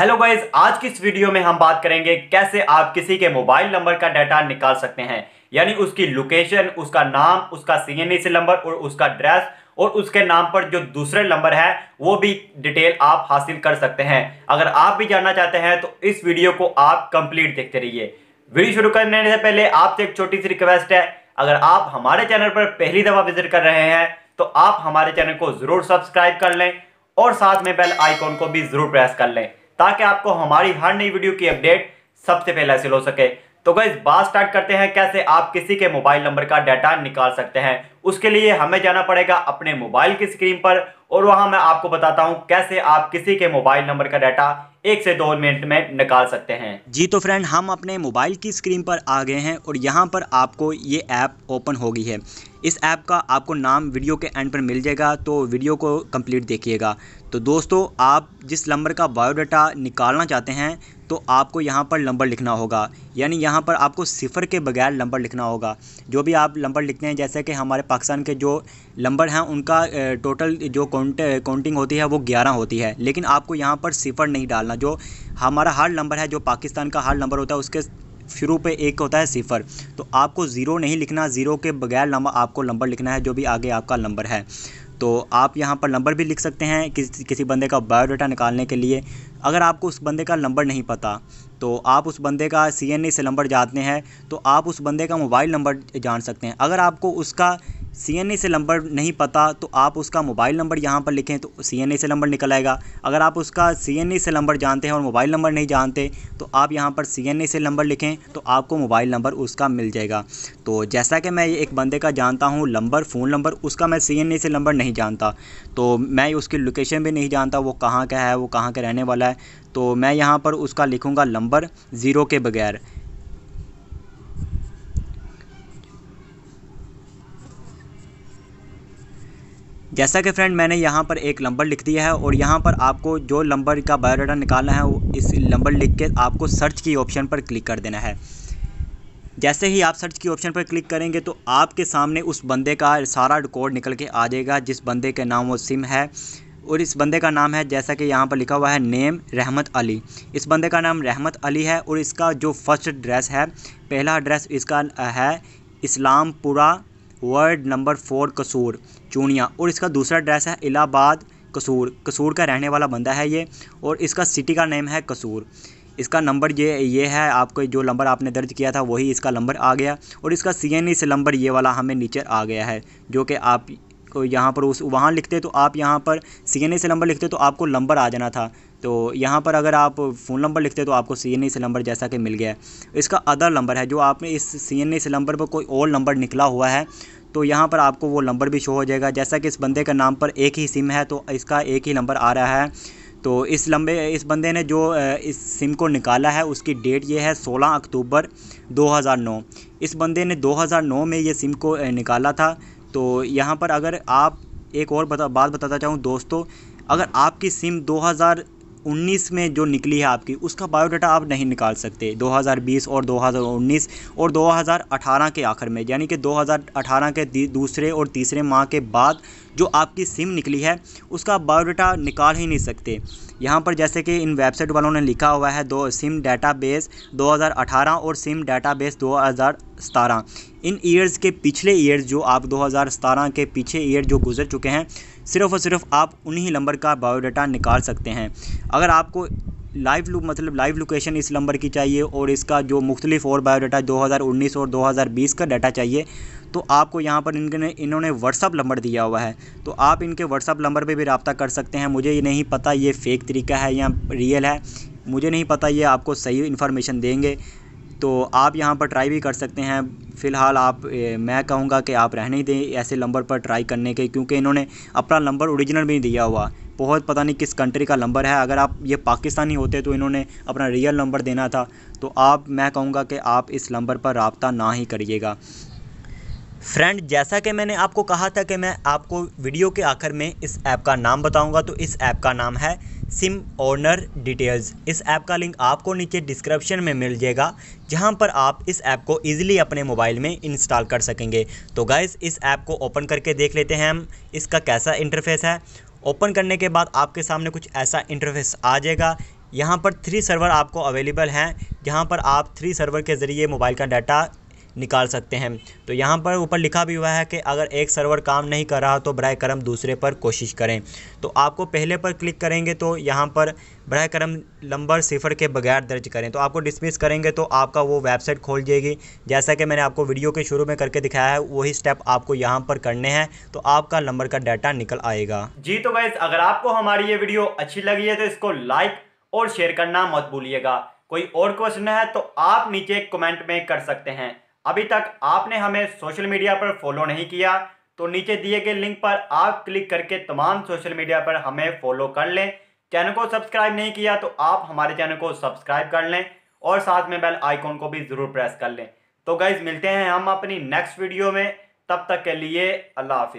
hello guys आज की इस वीडियो में हम बात करेंगे कैसे आप किसी के मोबाइल नंबर का डाटा निकाल सकते हैं यानी उसकी लोकेशन उसका नाम उसका सी एन नंबर और उसका एड्रेस और उसके नाम पर जो दूसरे नंबर है वो भी डिटेल आप हासिल कर सकते हैं अगर आप भी जानना चाहते हैं तो इस वीडियो को आप कंप्लीट देखते रहिए वीडियो शुरू करने से पहले आपसे एक छोटी सी रिक्वेस्ट है अगर आप हमारे चैनल पर पहली दफा विजिट कर रहे हैं तो आप हमारे चैनल को जरूर सब्सक्राइब कर लें और साथ में बेल आइकॉन को भी जरूर प्रेस कर लें ताकि आपको हमारी हर नई वीडियो की अपडेट सबसे पहले हासिल हो सके तो गई बात स्टार्ट करते हैं कैसे आप किसी के मोबाइल नंबर का डाटा निकाल सकते हैं उसके लिए हमें जाना पड़ेगा अपने मोबाइल की स्क्रीन पर और वहां मैं आपको बताता हूं कैसे आप किसी के मोबाइल नंबर का डाटा एक से दो मिनट में निकाल सकते हैं जी तो फ्रेंड हम अपने मोबाइल की स्क्रीन पर आ गए हैं और यहाँ पर आपको ये ऐप ओपन हो गई है इस ऐप का आपको नाम वीडियो के एंड पर मिल जाएगा तो वीडियो को कंप्लीट देखिएगा तो दोस्तों आप जिस नंबर का बायोडाटा निकालना चाहते हैं तो आपको यहाँ पर नंबर लिखना होगा यानी यहाँ पर आपको सिफ़र के बगैर नंबर लिखना होगा जो भी आप नंबर लिखते हैं जैसे कि हमारे पाकिस्तान के जो नंबर हैं उनका टोटल जो काउंट काउंटिंग होती है वो ग्यारह होती है लेकिन आपको यहाँ पर सिफर नहीं डालना जो हमारा हर नंबर है जो पाकिस्तान का हर नंबर होता है उसके शुरू पे एक होता है सिफर तो आपको ज़ीरो नहीं लिखना ज़ीरो के बगैर नंबर आपको नंबर लिखना है जो भी आगे आपका नंबर है तो आप यहाँ पर नंबर भी लिख सकते हैं किस, किसी बंदे का बायोडाटा निकालने के लिए अगर आपको उस बंदे का नंबर नहीं पता तो आप उस बंदे का सी एन ए से नंबर जानते हैं तो आप उस बंदे का मोबाइल नंबर जान सकते हैं अगर आपको उसका सी से नंबर नहीं पता तो आप उसका मोबाइल नंबर यहाँ पर लिखें तो सी से नंबर निकल आएगा अगर आप उसका सी से नंबर जानते हैं और मोबाइल नंबर नहीं जानते तो आप यहाँ पर सी से नंबर लिखें तो आपको मोबाइल नंबर उसका मिल जाएगा तो जैसा कि मैं एक बंदे का जानता हूँ नंबर फ़ोन नंबर उसका मैं सी से नंबर नहीं जानता तो मैं उसकी लोकेशन भी नहीं जानता वो कहाँ का है वो कहाँ का रहने वाला है तो मैं यहाँ पर उसका लिखूँगा नंबर ज़ीरो के बगैर जैसा कि फ्रेंड मैंने यहाँ पर एक नंबर लिख दिया है और यहाँ पर आपको जो नंबर का बायोडाटा निकालना है वो इस नंबर लिख के आपको सर्च की ऑप्शन पर क्लिक कर देना है जैसे ही आप सर्च की ऑप्शन पर क्लिक करेंगे तो आपके सामने उस बंदे का सारा रिकॉर्ड निकल के आ जाएगा जिस बंदे का नाम वो सिम है और इस बंदे का नाम है जैसा कि यहाँ पर लिखा हुआ है नेम रहमत अली इस बंदे का नाम रहमत अली है और इसका जो फर्स्ट एड्रेस है पहला एड्रेस इसका है इस्लामपुरा वर्ड नंबर फोर कसूर चूनिया और इसका दूसरा एड्रेस है इलाहाबाद कसूर कसूर का रहने वाला बंदा है ये और इसका सिटी का नेम है कसूर इसका नंबर ये ये है आपको जो नंबर आपने दर्ज किया था वही इसका नंबर आ गया और इसका सी एन ई से नंबर ये वाला हमें नीचे आ गया है जो कि आप यहाँ पर उस वहाँ लिखते तो आप यहाँ पर सी एन ए से नंबर लिखते तो आपको नंबर आ जाना था तो यहाँ पर अगर आप फ़ोन नंबर लिखते तो आपको सी एन ए से नंबर जैसा कि मिल गया इसका अदर नंबर है जो आपने इस सी एन ए से नंबर पर कोई और नंबर निकला हुआ है तो यहाँ पर आपको वो नंबर भी शो हो जाएगा जैसा कि इस बंदे का नाम पर एक ही सिम है तो इसका एक ही नंबर आ रहा है तो इस लंबे इस बंदे ने जो इस सिम को निकाला है उसकी डेट ये है 16 अक्टूबर 2009 इस बंदे ने 2009 में ये सिम को निकाला था तो यहाँ पर अगर आप एक और बता बात बताता चाहूँ दोस्तों अगर आपकी सिम 2019 में जो निकली है आपकी उसका बायोडाटा आप नहीं निकाल सकते 2020 और 2019 और 2018 के आखिर में यानी कि 2018 के दूसरे और तीसरे माह के बाद जो आपकी सिम निकली है उसका आप बायोडाटा निकाल ही नहीं सकते यहाँ पर जैसे कि इन वेबसाइट वालों ने लिखा हुआ है दो सिम डेटाबेस 2018 और SIM data base in years के पिछले ईयर्स जो आप दो के पीछे ईयर जो गुजर चुके हैं सिर्फ़ और सिर्फ आप उन्हीं नंबर का बायोडाटा निकाल सकते हैं अगर आपको लाइव लुक मतलब लाइव लोकेशन इस नंबर की चाहिए और इसका जो मुख्तलिफ और बायोडाटा 2019 और 2020 का डाटा चाहिए तो आपको यहाँ पर इनके इन्होंने व्हाट्सअप नंबर दिया हुआ है तो आप इनके व्हाट्सअप नंबर पे भी रबता कर सकते हैं मुझे ये नहीं पता ये फ़ेक तरीका है या रियल है मुझे नहीं पता ये आपको सही इन्फॉर्मेशन देंगे तो आप यहाँ पर ट्राई भी कर सकते हैं फ़िलहाल आप ए, मैं कहूँगा कि आप रहने दें ऐसे नंबर पर ट्राई करने के क्योंकि इन्होंने अपना नंबर ओरिजिनल भी दिया हुआ बहुत पता नहीं किस कंट्री का नंबर है अगर आप ये पाकिस्तानी होते तो इन्होंने अपना रियल नंबर देना था तो आप मैं कहूँगा कि आप इस नंबर पर रबता ना ही करिएगा फ्रेंड जैसा कि मैंने आपको कहा था कि मैं आपको वीडियो के आखिर में इस ऐप का नाम बताऊँगा तो इस ऐप का नाम है सिम ऑनर डिटेल्स इस ऐप का लिंक आपको नीचे डिस्क्रिप्शन में मिल जाएगा जहां पर आप इस ऐप को ईजिली अपने मोबाइल में इंस्टॉल कर सकेंगे तो गाइज़ इस ऐप को ओपन करके देख लेते हैं हम इसका कैसा इंटरफेस है ओपन करने के बाद आपके सामने कुछ ऐसा इंटरफेस आ जाएगा यहाँ पर थ्री सर्वर आपको अवेलेबल हैं जहाँ पर आप थ्री सर्वर के ज़रिए मोबाइल का डाटा निकाल सकते हैं तो यहाँ पर ऊपर लिखा भी हुआ है कि अगर एक सर्वर काम नहीं कर रहा तो बर करम दूसरे पर कोशिश करें तो आपको पहले पर क्लिक करेंगे तो यहाँ पर बर करम नंबर सिफर के बगैर दर्ज करें तो आपको डिसमिस करेंगे तो आपका वो वेबसाइट खोल जाएगी जैसा कि मैंने आपको वीडियो के शुरू में करके दिखाया है वही स्टेप आपको यहाँ पर करने हैं तो आपका नंबर का डाटा निकल आएगा जी तो वैस अगर आपको हमारी ये वीडियो अच्छी लगी है तो इसको लाइक और शेयर करना मत भूलिएगा कोई और क्वेश्चन है तो आप नीचे कमेंट में कर सकते हैं अभी तक आपने हमें सोशल मीडिया पर फॉलो नहीं किया तो नीचे दिए गए लिंक पर आप क्लिक करके तमाम सोशल मीडिया पर हमें फॉलो कर लें चैनल को सब्सक्राइब नहीं किया तो आप हमारे चैनल को सब्सक्राइब कर लें और साथ में बेल आइकॉन को भी ज़रूर प्रेस कर लें तो गाइज़ मिलते हैं हम अपनी नेक्स्ट वीडियो में तब तक के लिए अल्लाह हाफि